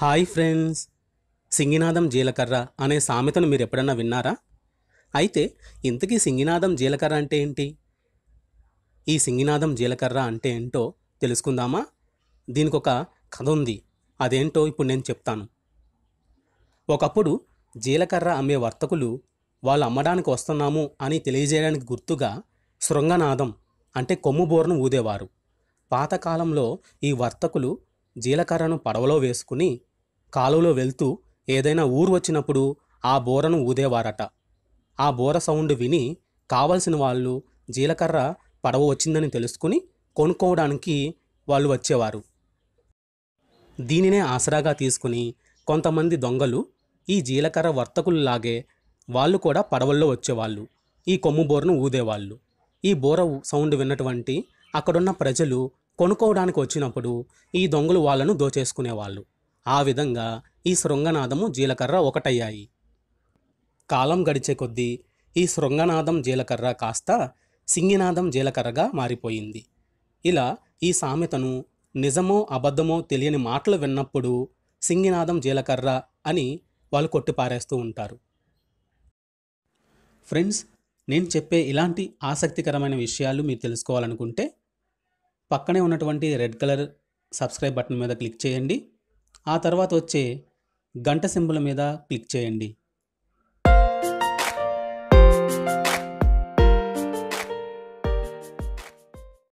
hi friends సింగినాదం జీలకర్ర అనే సామెతను మీరు ఎప్పుడన్నా విన్నారా అయితే ఇంతకీ సింగినాదం జీలకర్ర అంటే ఏంటి ఈ సింగినాదం జీలకర్ర అంటే ఏంటో తెలుసుకుందామా దీనికి ఒక కథ ఉంది అదేంటో ఇప్పుడు నేను చెప్తాను ఒకప్పుడు జీలకర్ర అమ్మే వర్తకులు వాళ్ళు అమ్మడానికి వస్తున్నాము అని తెలియజేయడానికి గుర్తుగా శృంగనాదం అంటే కొమ్ము బోర్ను ఊదేవారు పాతకాలంలో ఈ వర్తకులు జీలకర్రను పడవలో వేసుకుని కాలువలో వెళ్తూ ఏదైనా ఊరు వచ్చినప్పుడు ఆ బోరను ఊదేవారట ఆ బోర సౌండ్ విని కావలసిన వాళ్ళు జీలకర్ర పడవ వచ్చిందని తెలుసుకుని కొనుక్కోవడానికి వాళ్ళు వచ్చేవారు దీనినే ఆసరాగా తీసుకుని కొంతమంది దొంగలు ఈ జీలకర్ర వర్తకుల్లాగే వాళ్ళు కూడా పడవల్లో వచ్చేవాళ్ళు ఈ కొమ్ము బోరను ఊదేవాళ్ళు ఈ బోర సౌండ్ విన్నటువంటి అక్కడున్న ప్రజలు కొనుక్కోవడానికి వచ్చినప్పుడు ఈ దొంగలు వాళ్లను దోచేసుకునేవాళ్ళు ఆ విధంగా ఈ శృంగనాదము జీలకర్ర ఒకటయ్యాయి కాలం గడిచే కొద్దీ ఈ శృంగనాదం జీలకర్ర కాస్త సింగినాదం జీలకర్రగా మారిపోయింది ఇలా ఈ సామెతను నిజమో అబద్ధమో తెలియని మాటలు విన్నప్పుడు సింగినాదం జీలకర్ర అని వాళ్ళు కొట్టిపారేస్తూ ఉంటారు ఫ్రెండ్స్ నేను చెప్పే ఇలాంటి ఆసక్తికరమైన విషయాలు మీరు తెలుసుకోవాలనుకుంటే పక్కనే ఉన్నటువంటి రెడ్ కలర్ సబ్స్క్రైబ్ బటన్ మీద క్లిక్ చేయండి ఆ తర్వాత వచ్చే గంట సింబల్ మీద క్లిక్ చేయండి